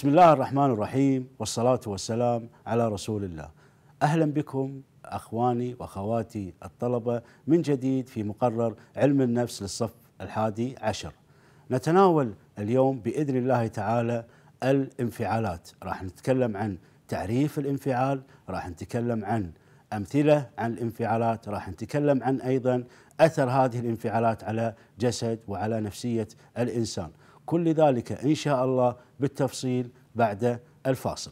بسم الله الرحمن الرحيم والصلاة والسلام على رسول الله أهلا بكم أخواني وأخواتي الطلبة من جديد في مقرر علم النفس للصف الحادي عشر نتناول اليوم بإذن الله تعالى الانفعالات راح نتكلم عن تعريف الانفعال راح نتكلم عن أمثلة عن الانفعالات راح نتكلم عن أيضا أثر هذه الانفعالات على جسد وعلى نفسية الإنسان كل ذلك إن شاء الله بالتفصيل بعد الفاصل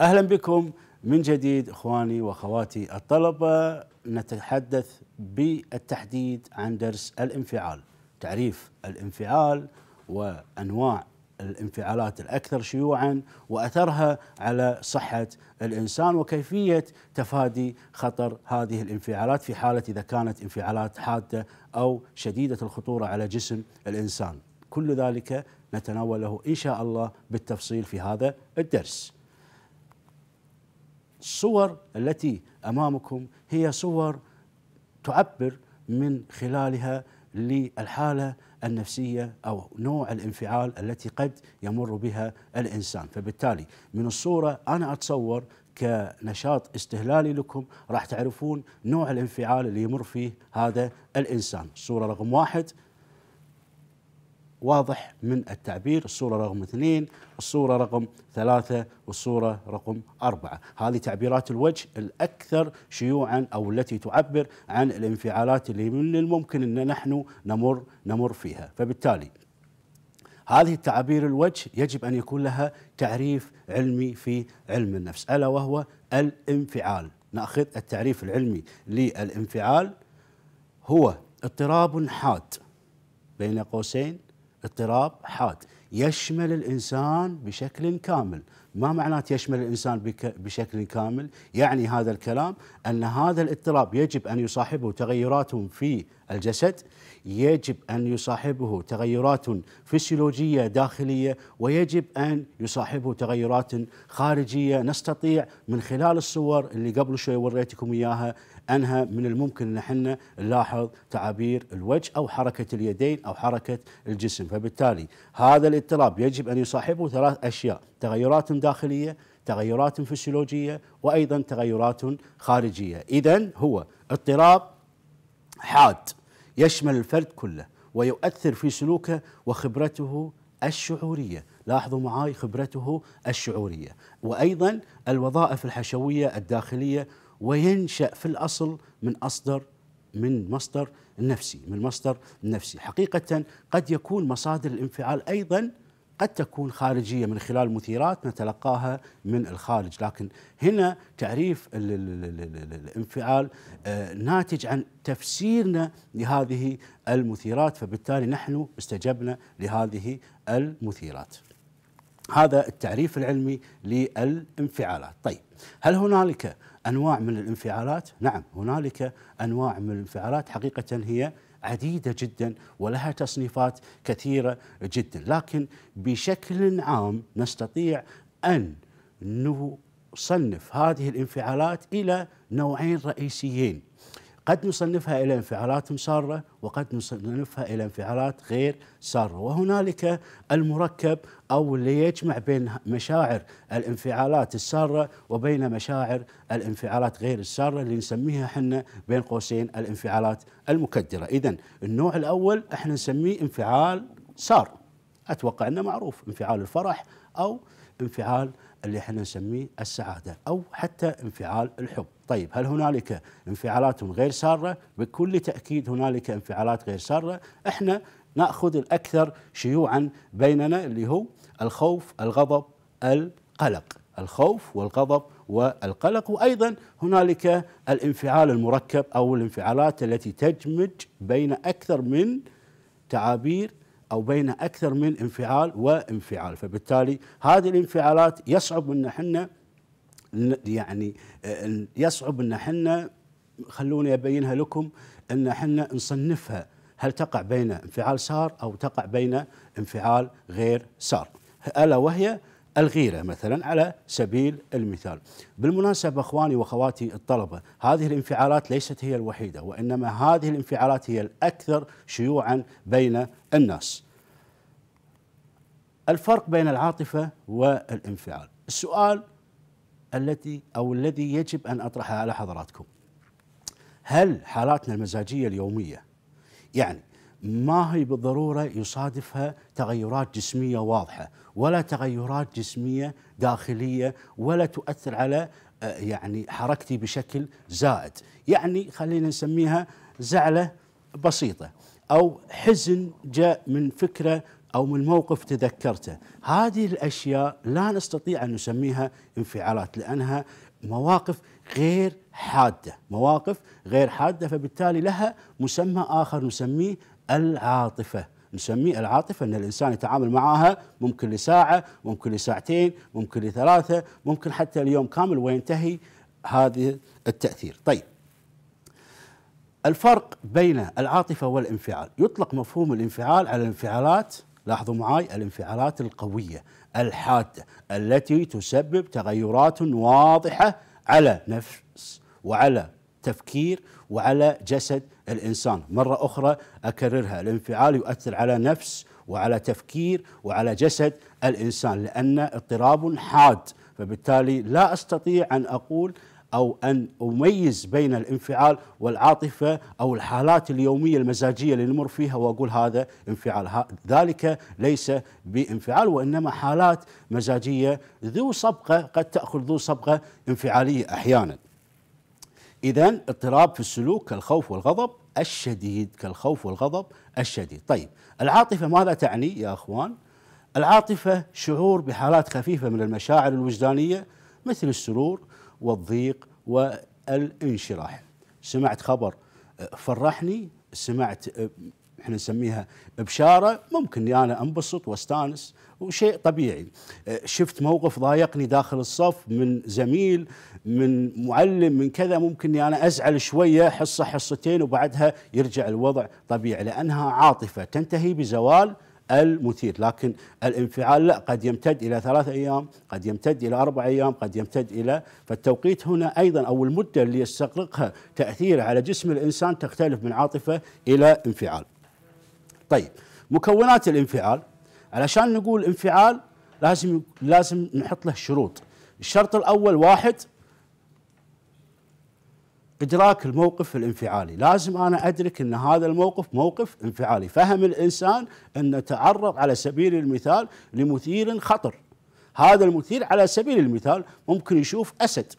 اهلا بكم من جديد اخواني واخواتي الطلبه نتحدث بالتحديد عن درس الانفعال تعريف الانفعال وانواع الانفعالات الاكثر شيوعا واثرها على صحه الانسان وكيفيه تفادي خطر هذه الانفعالات في حاله اذا كانت انفعالات حاده او شديده الخطوره على جسم الانسان. كل ذلك نتناوله ان شاء الله بالتفصيل في هذا الدرس. الصور التي امامكم هي صور تعبر من خلالها للحالة النفسية أو نوع الانفعال التي قد يمر بها الإنسان فبالتالي من الصورة أنا أتصور كنشاط استهلالي لكم راح تعرفون نوع الانفعال اللي يمر فيه هذا الإنسان الصورة رقم واحد واضح من التعبير الصورة رقم اثنين الصورة رقم ثلاثة والصورة رقم أربعة هذه تعبيرات الوجه الأكثر شيوعا أو التي تعبر عن الانفعالات اللي من الممكن أن نحن نمر, نمر فيها فبالتالي هذه التعابير الوجه يجب أن يكون لها تعريف علمي في علم النفس ألا وهو الانفعال نأخذ التعريف العلمي للانفعال هو اضطراب حاد بين قوسين اضطراب حاد يشمل الإنسان بشكل كامل ما معنات يشمل الإنسان بشكل كامل يعني هذا الكلام أن هذا الاضطراب يجب أن يصاحبه تغيرات في الجسد يجب أن يصاحبه تغيرات فسيولوجية داخلية ويجب أن يصاحبه تغيرات خارجية نستطيع من خلال الصور اللي قبل شوي وريتكم إياها أنها من الممكن أن احنا نلاحظ تعابير الوجه أو حركة اليدين أو حركة الجسم فبالتالي هذا الاضطراب يجب أن يصاحبه ثلاث أشياء تغيرات داخلية تغيرات فسيولوجية وأيضا تغيرات خارجية إذا هو اضطراب حاد يشمل الفرد كله ويؤثر في سلوكه وخبرته الشعوريه لاحظوا معاي خبرته الشعوريه وايضا الوظائف الحشويه الداخليه وينشا في الاصل من اصدر من مصدر نفسي من مصدر نفسي حقيقه قد يكون مصادر الانفعال ايضا قد تكون خارجية من خلال مثيرات نتلقاها من الخارج لكن هنا تعريف الانفعال آه، ناتج عن تفسيرنا لهذه المثيرات فبالتالي نحن استجبنا لهذه المثيرات هذا التعريف العلمي للانفعالات طيب هل هنالك انواع من الانفعالات نعم هنالك انواع من الانفعالات حقيقه هي عديدة جدا ولها تصنيفات كثيرة جدا لكن بشكل عام نستطيع أن نصنف هذه الانفعالات إلى نوعين رئيسيين قد نصنفها إلى انفعالات سارة وقد نصنفها إلى انفعالات غير سارة وهنالك المركب أو اللي يجمع بين مشاعر الانفعالات السارة وبين مشاعر الانفعالات غير السارة اللي نسميها احنا بين قوسين الانفعالات المكدرة إذا النوع الأول احنا نسميه انفعال سار أتوقع أنه معروف انفعال الفرح أو انفعال اللي احنا نسميه السعاده او حتى انفعال الحب. طيب هل هنالك انفعالات غير ساره؟ بكل تاكيد هنالك انفعالات غير ساره، احنا ناخذ الاكثر شيوعا بيننا اللي هو الخوف، الغضب، القلق. الخوف والغضب والقلق وايضا هنالك الانفعال المركب او الانفعالات التي تجمج بين اكثر من تعابير أو بين أكثر من انفعال وانفعال فبالتالي هذه الانفعالات يصعب أن احنا يعني آه، يصعب أن احنا خلوني أبينها لكم أن احنا نصنفها هل تقع بين انفعال سار أو تقع بين انفعال غير سار ألا وهي الغيرة مثلا على سبيل المثال بالمناسبة أخواني وأخواتي الطلبة هذه الانفعالات ليست هي الوحيدة وإنما هذه الانفعالات هي الأكثر شيوعا بين الناس الفرق بين العاطفة والانفعال السؤال التي أو الذي يجب أن أطرحه على حضراتكم هل حالاتنا المزاجية اليومية يعني ما هي بالضروره يصادفها تغيرات جسميه واضحه ولا تغيرات جسميه داخليه ولا تؤثر على آه، يعني حركتي بشكل زائد يعني خلينا نسميها زعله بسيطه او حزن جاء من فكره او من موقف تذكرته هذه الاشياء لا نستطيع ان نسميها انفعالات لانها مواقف غير حاده مواقف غير حاده فبالتالي لها مسمى اخر نسميه العاطفة نسميه العاطفة أن الإنسان يتعامل معها ممكن لساعة ممكن لساعتين ممكن لثلاثة ممكن حتى اليوم كامل وينتهي هذا التأثير طيب الفرق بين العاطفة والانفعال يطلق مفهوم الانفعال على الانفعالات لاحظوا معي الانفعالات القوية الحادة التي تسبب تغيرات واضحة على نفس وعلى تفكير وعلى جسد الإنسان مرة أخرى أكررها الانفعال يؤثر على نفس وعلى تفكير وعلى جسد الإنسان لأن اضطراب حاد فبالتالي لا أستطيع أن أقول أو أن أميز بين الانفعال والعاطفة أو الحالات اليومية المزاجية اللي نمر فيها وأقول هذا انفعال ذلك ليس بانفعال وإنما حالات مزاجية ذو صبقة قد تأخذ ذو صبقة انفعالية أحيانا إذا اضطراب في السلوك كالخوف والغضب الشديد كالخوف والغضب الشديد طيب العاطفة ماذا تعني يا أخوان العاطفة شعور بحالات خفيفة من المشاعر الوجدانية مثل السرور والضيق والانشراح سمعت خبر آه، فرحني سمعت آه، احنا نسميها بشاره ممكن انا يعني انبسط واستانس وشيء طبيعي شفت موقف ضايقني داخل الصف من زميل من معلم من كذا ممكن يعني أنا أزعل شوية حصة حصتين وبعدها يرجع الوضع طبيعي لأنها عاطفة تنتهي بزوال المثير لكن الانفعال لا قد يمتد إلى ثلاث أيام قد يمتد إلى أربع أيام قد يمتد إلى فالتوقيت هنا أيضا أو المدة اللي يستغرقها تأثير على جسم الإنسان تختلف من عاطفة إلى انفعال طيب مكونات الانفعال علشان نقول انفعال لازم لازم نحط له شروط الشرط الاول واحد ادراك الموقف الانفعالي لازم انا ادرك ان هذا الموقف موقف انفعالي فهم الانسان ان تعرض على سبيل المثال لمثير خطر هذا المثير على سبيل المثال ممكن يشوف اسد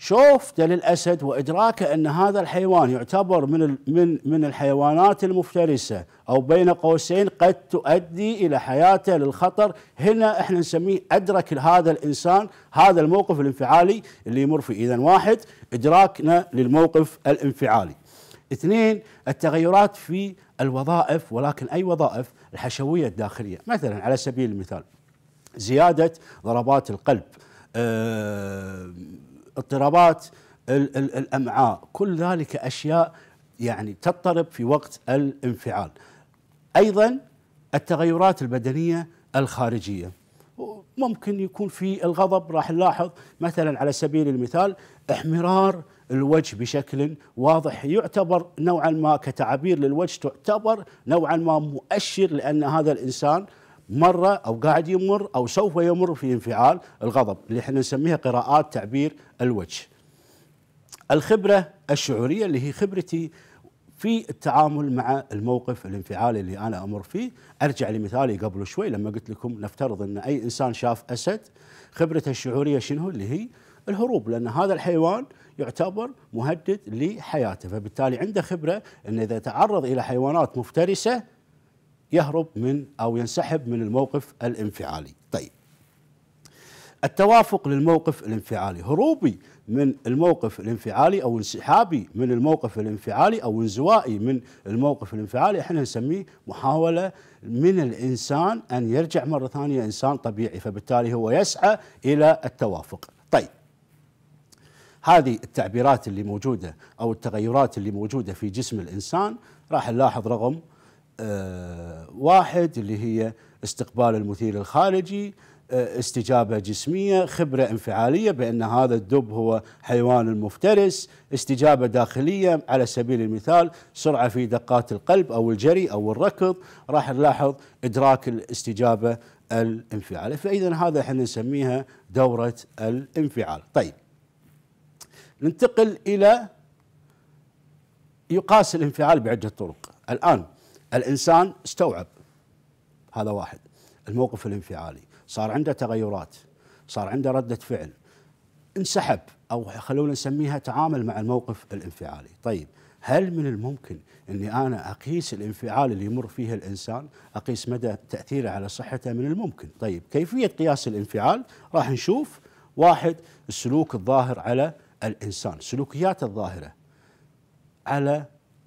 شوفته للاسد وادراكه ان هذا الحيوان يعتبر من من من الحيوانات المفترسه او بين قوسين قد تؤدي الى حياته للخطر هنا احنا نسميه ادرك هذا الانسان هذا الموقف الانفعالي اللي يمر فيه اذا واحد ادراكنا للموقف الانفعالي اثنين التغيرات في الوظائف ولكن اي وظائف الحشويه الداخليه مثلا على سبيل المثال زياده ضربات القلب أه اضطرابات الامعاء كل ذلك اشياء يعني تضطرب في وقت الانفعال ايضا التغيرات البدنيه الخارجيه ممكن يكون في الغضب راح نلاحظ مثلا على سبيل المثال احمرار الوجه بشكل واضح يعتبر نوعا ما كتعابير للوجه تعتبر نوعا ما مؤشر لان هذا الانسان مرة أو قاعد يمر أو سوف يمر في انفعال الغضب اللي احنا نسميها قراءات تعبير الوجه الخبرة الشعورية اللي هي خبرتي في التعامل مع الموقف الانفعالي اللي انا امر فيه، ارجع لمثالي قبل شوي لما قلت لكم نفترض ان اي انسان شاف اسد خبرته الشعوريه شنو اللي هي الهروب لان هذا الحيوان يعتبر مهدد لحياته، فبالتالي عنده خبره انه اذا تعرض الى حيوانات مفترسه يهرب من أو ينسحب من الموقف الانفعالي طيب التوافق للموقف الانفعالي هروبي من الموقف الانفعالي او انسحابي من الموقف الانفعالي او انزوائي من الموقف الانفعالي احنا نسميه محاوله من الانسان ان يرجع مره ثانيه انسان طبيعي فبالتالي هو يسعى الى التوافق طيب هذه التعبيرات اللي موجوده او التغيرات اللي موجوده في جسم الانسان راح نلاحظ رغم آه، واحد اللي هي استقبال المثير الخارجي آه، استجابه جسميه خبره انفعاليه بان هذا الدب هو حيوان المفترس استجابه داخليه على سبيل المثال سرعه في دقات القلب او الجري او الركض راح نلاحظ ادراك الاستجابه الانفعاليه فاذا هذا احنا نسميها دوره الانفعال طيب ننتقل الى يقاس الانفعال بعده طرق الان الانسان استوعب هذا واحد الموقف الانفعالي صار عنده تغيرات صار عنده ردة فعل انسحب او خلونا نسميها تعامل مع الموقف الانفعالي طيب هل من الممكن اني انا اقيس الانفعال اللي يمر فيه الانسان اقيس مدى تاثيره على صحته من الممكن طيب كيفيه قياس الانفعال راح نشوف واحد السلوك الظاهر على الانسان سلوكيات الظاهره على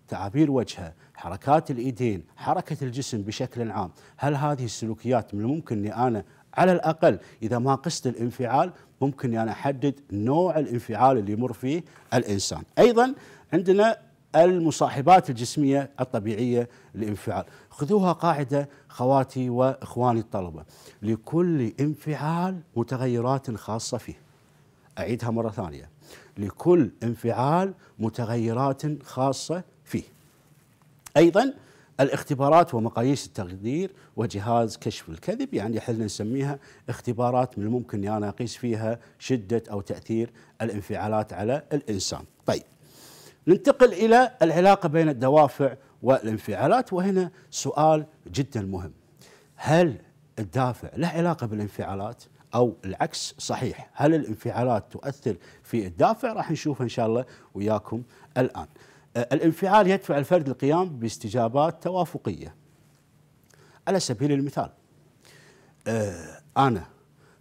تعابير وجهه حركات الايدين حركه الجسم بشكل عام هل هذه السلوكيات من الممكن اني انا على الاقل اذا ما قست الانفعال ممكن انا احدد نوع الانفعال اللي يمر فيه الانسان ايضا عندنا المصاحبات الجسميه الطبيعيه للانفعال خذوها قاعده خواتي واخواني الطلبه لكل انفعال متغيرات خاصه فيه اعيدها مره ثانيه لكل انفعال متغيرات خاصه أيضا الاختبارات ومقاييس التقدير وجهاز كشف الكذب يعني احنا نسميها اختبارات من الممكن اني انا اقيس فيها شده او تاثير الانفعالات على الانسان. طيب ننتقل الى العلاقه بين الدوافع والانفعالات وهنا سؤال جدا مهم. هل الدافع له علاقه بالانفعالات؟ او العكس صحيح، هل الانفعالات تؤثر في الدافع؟ راح نشوفها ان شاء الله وياكم الان. آه، الانفعال يدفع الفرد للقيام باستجابات توافقيه على سبيل المثال آه، انا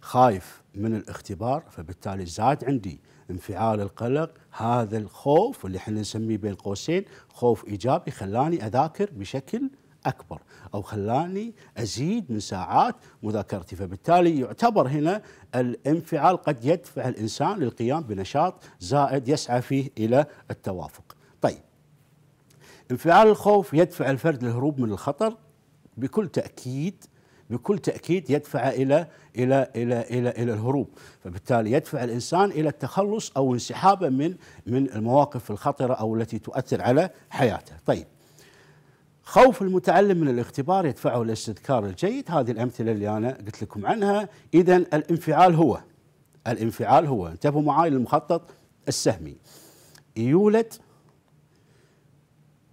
خايف من الاختبار فبالتالي زاد عندي انفعال القلق هذا الخوف اللي احنا نسميه بين قوسين خوف ايجابي خلاني اذاكر بشكل اكبر او خلاني ازيد من ساعات مذاكرتي فبالتالي يعتبر هنا الانفعال قد يدفع الانسان للقيام بنشاط زائد يسعى فيه الى التوافق انفعال الخوف يدفع الفرد للهروب من الخطر بكل تأكيد بكل تأكيد يدفع إلى إلى إلى إلى إلى الهروب، فبالتالي يدفع الإنسان إلى التخلص أو انسحابه من من المواقف الخطرة أو التي تؤثر على حياته. طيب. خوف المتعلم من الاختبار يدفعه الاستذكار الجيد، هذه الأمثلة اللي أنا قلت لكم عنها، إذا الانفعال هو الانفعال هو، انتبهوا معي للمخطط السهمي. يولد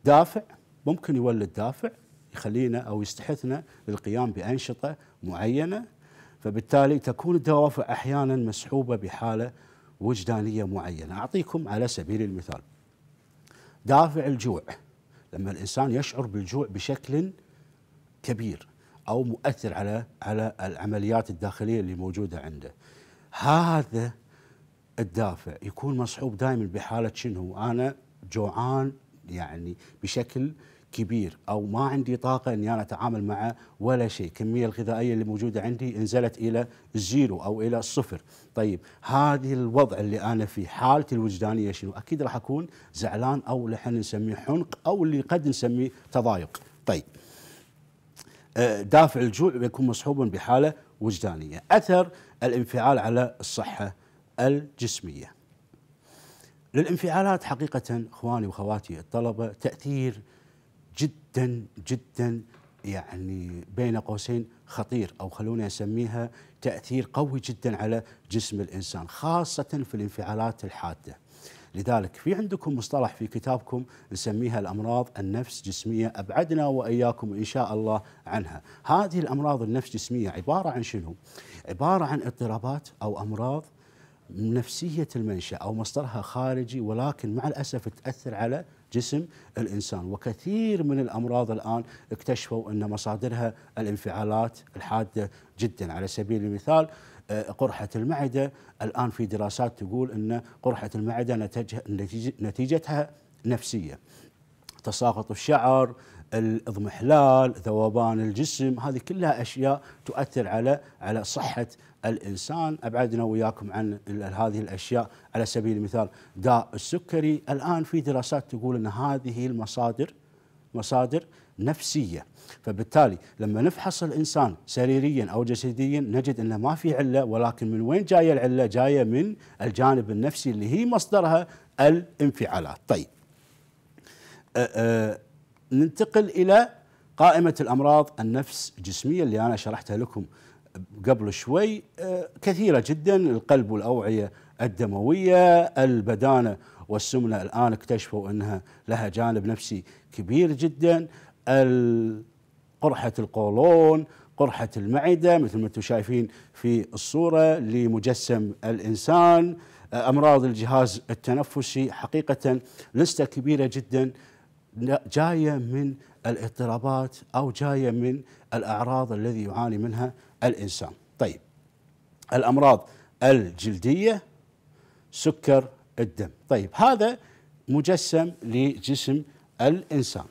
دافع ممكن يولد دافع يخلينا او يستحثنا للقيام بانشطه معينه فبالتالي تكون الدوافع احيانا مسحوبه بحاله وجدانيه معينه، اعطيكم على سبيل المثال دافع الجوع لما الانسان يشعر بالجوع بشكل كبير او مؤثر على على العمليات الداخليه اللي موجوده عنده. هذا الدافع يكون مصحوب دائما بحاله شنو؟ انا جوعان يعني بشكل كبير او ما عندي طاقه اني انا اتعامل مع ولا شيء، الكميه الغذائيه اللي موجوده عندي انزلت الى الزيرو او الى الصفر، طيب هذه الوضع اللي انا فيه حالتي الوجدانيه شنو؟ اكيد راح اكون زعلان او اللي احنا نسميه حنق او اللي قد نسميه تضايق، طيب. آه، دافع الجوع بيكون مصحوبا بحاله وجدانيه، اثر الانفعال على الصحه الجسميه. للانفعالات حقيقة إخواني وأخواتي الطلبة تأثير جدا جدا يعني بين قوسين خطير أو خلوني أسميها تأثير قوي جدا على جسم الإنسان خاصة في الانفعالات الحادة لذلك في عندكم مصطلح في كتابكم نسميها الامراض النفس جسميه ابعدنا واياكم ان شاء الله عنها. هذه الامراض النفس جسميه عباره عن شنو؟ عباره عن اضطرابات او امراض نفسية المنشأ أو مصدرها خارجي ولكن مع الأسف تأثر على جسم الإنسان وكثير من الأمراض الآن اكتشفوا أن مصادرها الانفعالات الحادة جدا على سبيل المثال آه، قرحة المعدة الآن في دراسات تقول أن قرحة المعدة نتيجتها نفسية تساقط الشعر الاضمحلال ذوبان الجسم هذه كلها اشياء تؤثر على على صحه الانسان ابعدنا وياكم عن هذه الاشياء على سبيل المثال داء السكري الان في دراسات تقول ان هذه المصادر مصادر نفسيه فبالتالي لما نفحص الانسان سريريا او جسديا نجد انه ما في عله ولكن من وين جايه العله؟ جايه من الجانب النفسي اللي هي مصدرها الانفعالات. طيب. أه أه ننتقل الى قائمه الامراض النفس الجسميه اللي انا شرحتها لكم قبل شوي آه، كثيره جدا القلب والاوعيه الدمويه البدانه والسمنه الان اكتشفوا انها لها جانب نفسي كبير جدا قرحه القولون قرحة المعدة مثل ما انتم شايفين في الصورة لمجسم الإنسان آه، أمراض الجهاز التنفسي حقيقة لستة كبيرة جدا جايه من الاضطرابات او جايه من الاعراض الذي يعاني منها الانسان. طيب الامراض الجلديه سكر الدم، طيب هذا مجسم لجسم الانسان.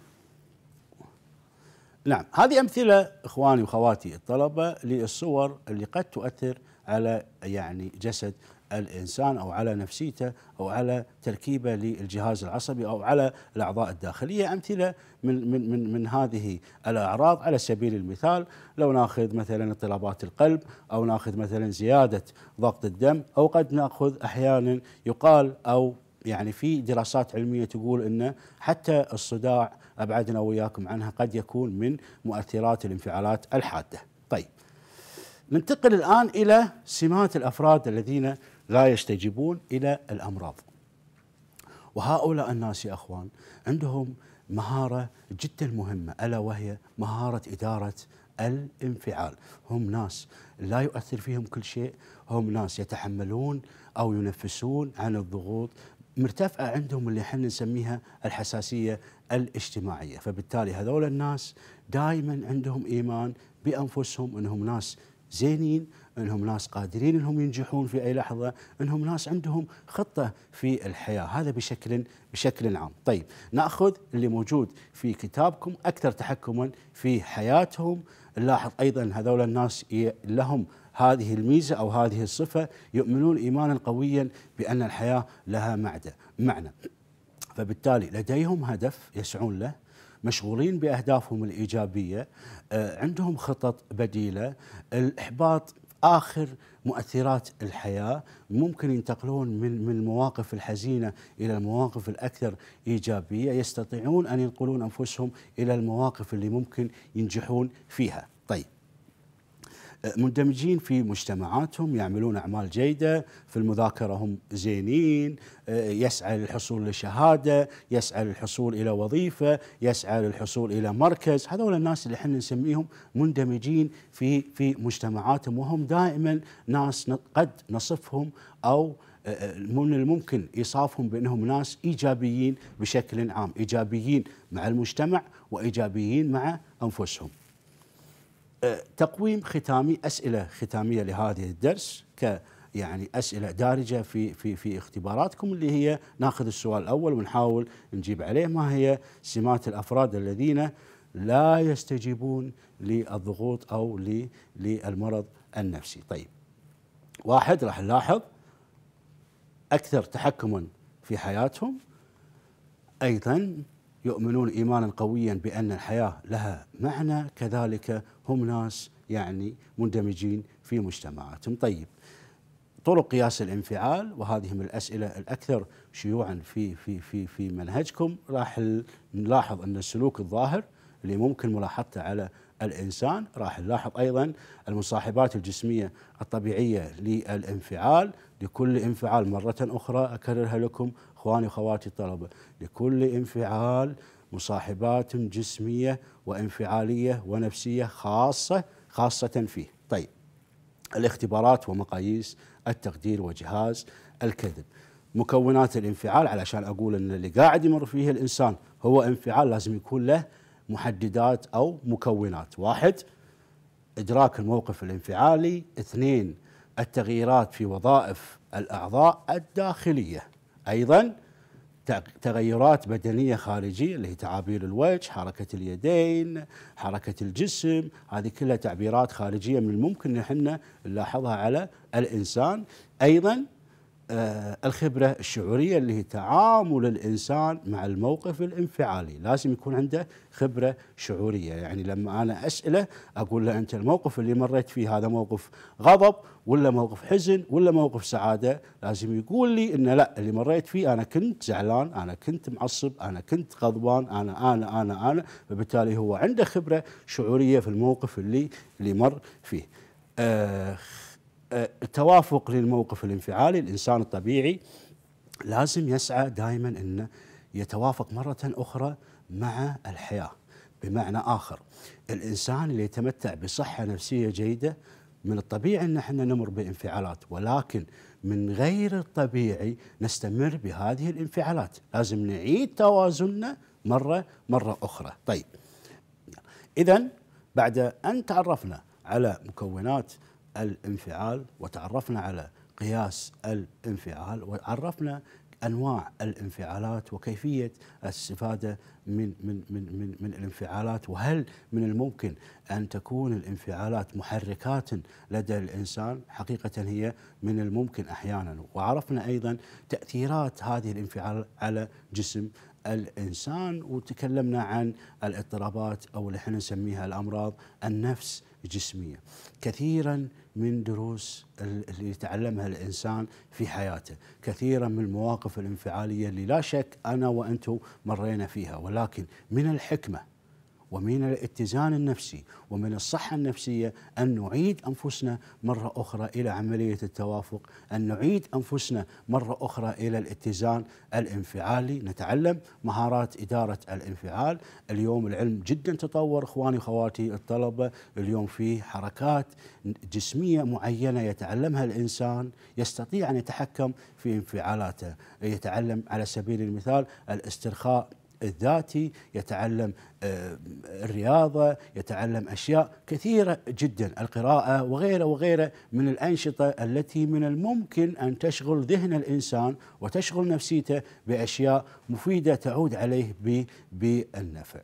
نعم هذه امثله اخواني واخواتي الطلبه للصور اللي قد تؤثر على يعني جسد الإنسان أو على نفسيته أو على تركيبه للجهاز العصبي أو على الأعضاء الداخلية أمثلة من, من, من, من هذه الأعراض على سبيل المثال لو ناخذ مثلا اضطرابات القلب أو ناخذ مثلا زيادة ضغط الدم أو قد ناخذ أحيانا يقال أو يعني في دراسات علمية تقول أن حتى الصداع أبعدنا وياكم عنها قد يكون من مؤثرات الانفعالات الحادة طيب ننتقل الآن إلى سمات الأفراد الذين لا يستجيبون الى الامراض. وهؤلاء الناس يا اخوان عندهم مهاره جدا مهمه الا وهي مهاره اداره الانفعال، هم ناس لا يؤثر فيهم كل شيء، هم ناس يتحملون او ينفسون عن الضغوط مرتفعه عندهم اللي احنا نسميها الحساسيه الاجتماعيه، فبالتالي هذول الناس دائما عندهم ايمان بانفسهم انهم ناس زينين انهم ناس قادرين انهم ينجحون في اي لحظه انهم ناس عندهم خطه في الحياه هذا بشكل بشكل عام طيب ناخذ اللي موجود في كتابكم اكثر تحكما في حياتهم نلاحظ ايضا هذول الناس لهم هذه الميزه او هذه الصفه يؤمنون ايمانا قويا بان الحياه لها معنى معنى فبالتالي لديهم هدف يسعون له مشغولين باهدافهم الايجابيه آه، عندهم خطط بديله الاحباط اخر مؤثرات الحياه ممكن ينتقلون من من المواقف الحزينه الى المواقف الاكثر ايجابيه يستطيعون ان ينقلون انفسهم الى المواقف اللي ممكن ينجحون فيها مندمجين في مجتمعاتهم يعملون أعمال جيدة في المذاكرة هم زينين يسعى للحصول لشهادة يسعى للحصول إلى وظيفة يسعى للحصول إلى مركز هذول الناس اللي احنا نسميهم مندمجين في في مجتمعاتهم وهم دائما ناس قد نصفهم أو آه، آه، من الممكن ايصافهم بانهم ناس ايجابيين بشكل عام، ايجابيين مع المجتمع وايجابيين مع انفسهم. أه، تقويم ختامي اسئله ختاميه لهذه الدرس ك يعني اسئله دارجه في في في اختباراتكم اللي هي ناخذ السؤال الاول ونحاول نجيب عليه ما هي سمات الافراد الذين لا يستجيبون للضغوط او للمرض النفسي طيب واحد راح نلاحظ اكثر تحكما في حياتهم ايضا يؤمنون ايمانا قويا بان الحياه لها معنى كذلك هم ناس يعني مندمجين في مجتمعاتهم طيب طرق قياس الانفعال وهذه من الاسئله الاكثر شيوعا في في في في منهجكم راح نلاحظ ان السلوك الظاهر اللي ممكن ملاحظته على الانسان راح نلاحظ ايضا المصاحبات الجسميه الطبيعيه للانفعال لكل انفعال مره اخرى اكررها لكم إخواني واخواتي الطلبة لكل انفعال مصاحبات جسمية وانفعالية ونفسية خاصة خاصة فيه طيب الاختبارات ومقاييس التقدير وجهاز الكذب مكونات الانفعال علشان أقول أن اللي قاعد يمر فيه الإنسان هو انفعال لازم يكون له محددات أو مكونات واحد إدراك الموقف الانفعالي اثنين التغييرات في وظائف الأعضاء الداخلية أيضا تغيرات بدنية خارجية اللي هي تعابير الوجه حركة اليدين حركة الجسم هذه كلها تعبيرات خارجية من الممكن أن احنا نلاحظها على الإنسان أيضا آه، الخبرة الشعورية اللي هي تعامل الإنسان مع الموقف الانفعالي لازم يكون عنده خبرة شعورية يعني لما أنا أسأله أقول له أنت الموقف اللي مريت فيه هذا موقف غضب ولا موقف حزن ولا موقف سعادة لازم يقول لي إنه لا اللي مريت فيه أنا كنت زعلان أنا كنت معصب أنا كنت غضبان أنا أنا أنا أنا فبالتالي هو عنده خبرة شعورية في الموقف اللي اللي مر فيه آه توافق للموقف الانفعالي الانسان الطبيعي لازم يسعى دائما انه يتوافق مره اخرى مع الحياه بمعنى اخر الانسان اللي يتمتع بصحه نفسيه جيده من الطبيعي ان احنا نمر بانفعالات ولكن من غير الطبيعي نستمر بهذه الانفعالات لازم نعيد توازننا مره مره اخرى طيب اذا بعد ان تعرفنا على مكونات الانفعال وتعرفنا على قياس الانفعال وعرفنا انواع الانفعالات وكيفيه الاستفاده من من من من, من الانفعالات وهل من الممكن ان تكون الانفعالات محركات لدى الانسان؟ حقيقه هي من الممكن احيانا وعرفنا ايضا تاثيرات هذه الانفعال على جسم الانسان وتكلمنا عن الاضطرابات او اللي احنا نسميها الامراض النفس جسمية كثيرا من دروس اللي يتعلمها الإنسان في حياته كثيرا من المواقف الانفعالية اللي لا شك أنا وأنتم مرينا فيها ولكن من الحكمة ومن الاتزان النفسي ومن الصحة النفسية أن نعيد أنفسنا مرة أخرى إلى عملية التوافق أن نعيد أنفسنا مرة أخرى إلى الاتزان الانفعالي نتعلم مهارات إدارة الانفعال اليوم العلم جدا تطور إخواني وخواتي الطلبة اليوم في حركات جسمية معينة يتعلمها الإنسان يستطيع أن يتحكم في انفعالاته يتعلم على سبيل المثال الاسترخاء الذاتي يتعلم آه، الرياضة يتعلم أشياء كثيرة جدا القراءة وغيره وغيره من الأنشطة التي من الممكن أن تشغل ذهن الإنسان وتشغل نفسيته بأشياء مفيدة تعود عليه بالنفع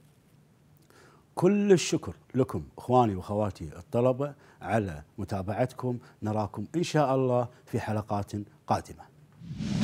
كل الشكر لكم اخواني واخواتي الطلبه على متابعتكم نراكم ان شاء الله في حلقات قادمه